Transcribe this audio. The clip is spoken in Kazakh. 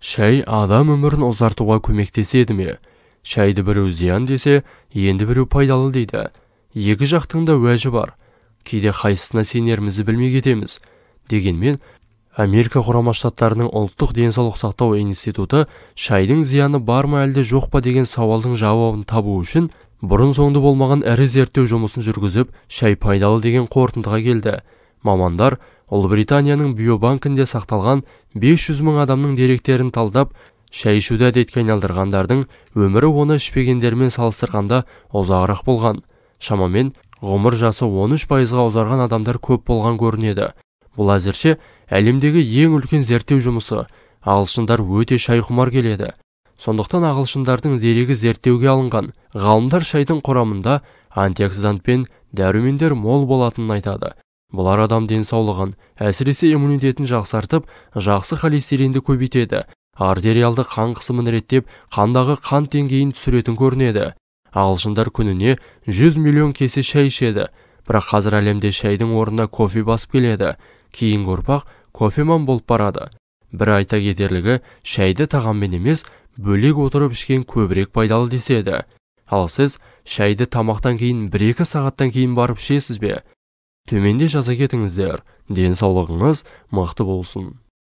Шай адам өмірін ұзартуға көмектеседі ме Шайды біреу зиян десе енді біреу пайдалы дейді екі жақтың да уәжі бар кейде қайсысына сенерімізді білмей кетеміз дегенмен америка құрама штаттарының ұлттық денсаулық сақтау институты шайдың зияны бар ма әлде жоқ па деген сауалдың жауабын табу үшін бұрын соңды болмаған ірі зерттеу жұмысын жүргізіп шай пайдалы деген қорытындыға келді мамандар ұлыбританияның биобанкінде сақталған 500 мың адамның деректерін талдап шай ішуді әдетке айналдырғандардың өмірі оны ішпегендермен салыстырғанда ұзағырақ болған шамамен ғұмыр жасы 13 пайызға ұзарған адамдар көп болған көрінеді бұл әзірше әлемдегі ең үлкен зерттеу жұмысы ағылшындар өте шай шайқұмар келеді сондықтан ағылшындардың дерегі зерттеуге алынған ғалымдар шайдың құрамында антиоксидант пен дәрумендер мол болатынын айтады бұлар адам денсаулығын әсіресе иммунитетін жақсартып жақсы холестеринді көбейтеді артериалды қан қысымын реттеп қандағы қан деңгейін түсіретін көрінеді ағылшындар күніне 100 миллион кесе шай ішеді бірақ қазір әлемде шайдың орнына кофе басып келеді кейінгі ұрпақ кофеман болып барады бір айта кетерлігі шайды тағаммен емес бөлек отырып ішкен көбірек пайдалы деседі ал сіз шайды тамақтан кейін 1-2 сағаттан кейін барып ішесіз бе төменде жаза кетіңіздер денсаулығыңыз мықты болсын